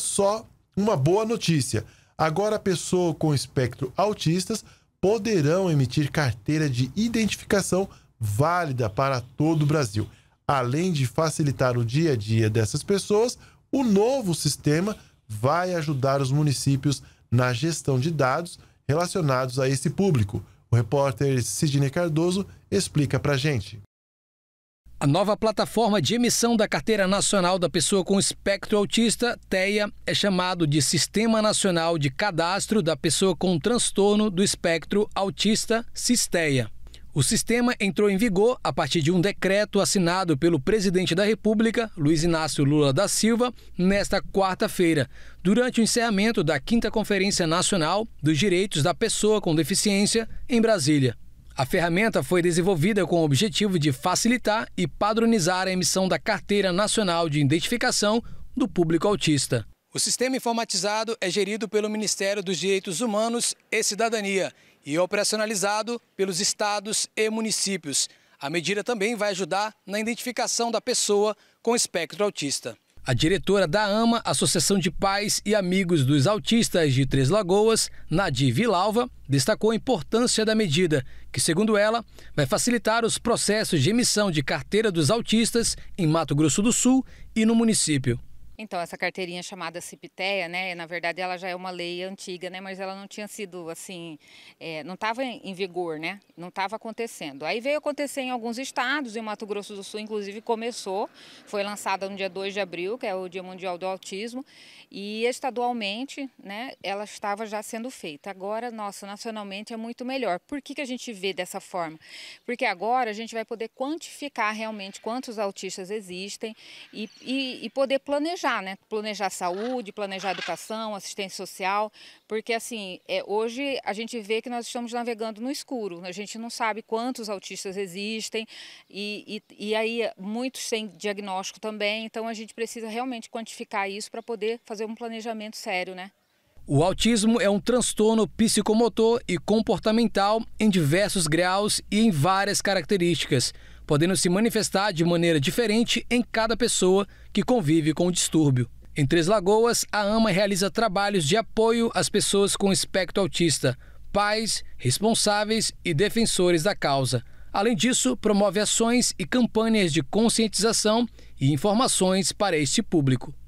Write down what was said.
só uma boa notícia. Agora, pessoas com espectro autistas poderão emitir carteira de identificação válida para todo o Brasil. Além de facilitar o dia a dia dessas pessoas, o novo sistema vai ajudar os municípios na gestão de dados relacionados a esse público. O repórter Sidney Cardoso explica para gente. A nova plataforma de emissão da Carteira Nacional da Pessoa com Espectro Autista, TEA, é chamado de Sistema Nacional de Cadastro da Pessoa com Transtorno do Espectro Autista, SISTEA. O sistema entrou em vigor a partir de um decreto assinado pelo presidente da República, Luiz Inácio Lula da Silva, nesta quarta-feira, durante o encerramento da 5 Conferência Nacional dos Direitos da Pessoa com Deficiência em Brasília. A ferramenta foi desenvolvida com o objetivo de facilitar e padronizar a emissão da Carteira Nacional de Identificação do Público Autista. O sistema informatizado é gerido pelo Ministério dos Direitos Humanos e Cidadania e operacionalizado pelos estados e municípios. A medida também vai ajudar na identificação da pessoa com espectro autista. A diretora da AMA, Associação de Pais e Amigos dos Autistas de Três Lagoas, Nadir Vilalva, destacou a importância da medida, que, segundo ela, vai facilitar os processos de emissão de carteira dos autistas em Mato Grosso do Sul e no município. Então, essa carteirinha chamada CIPTEA, né, na verdade ela já é uma lei antiga, né, mas ela não tinha sido assim, é, não estava em vigor, né, não estava acontecendo. Aí veio acontecer em alguns estados, e o Mato Grosso do Sul inclusive começou, foi lançada no dia 2 de abril, que é o Dia Mundial do Autismo, e estadualmente, né, ela estava já sendo feita. Agora, nossa, nacionalmente é muito melhor. Por que, que a gente vê dessa forma? Porque agora a gente vai poder quantificar realmente quantos autistas existem e, e, e poder planejar pensar, né? Planejar saúde, planejar educação, assistência social, porque assim, é, hoje a gente vê que nós estamos navegando no escuro, a gente não sabe quantos autistas existem e, e, e aí muitos sem diagnóstico também, então a gente precisa realmente quantificar isso para poder fazer um planejamento sério, né? O autismo é um transtorno psicomotor e comportamental em diversos graus e em várias características podendo se manifestar de maneira diferente em cada pessoa que convive com o distúrbio. Em Três Lagoas, a AMA realiza trabalhos de apoio às pessoas com espectro autista, pais, responsáveis e defensores da causa. Além disso, promove ações e campanhas de conscientização e informações para este público.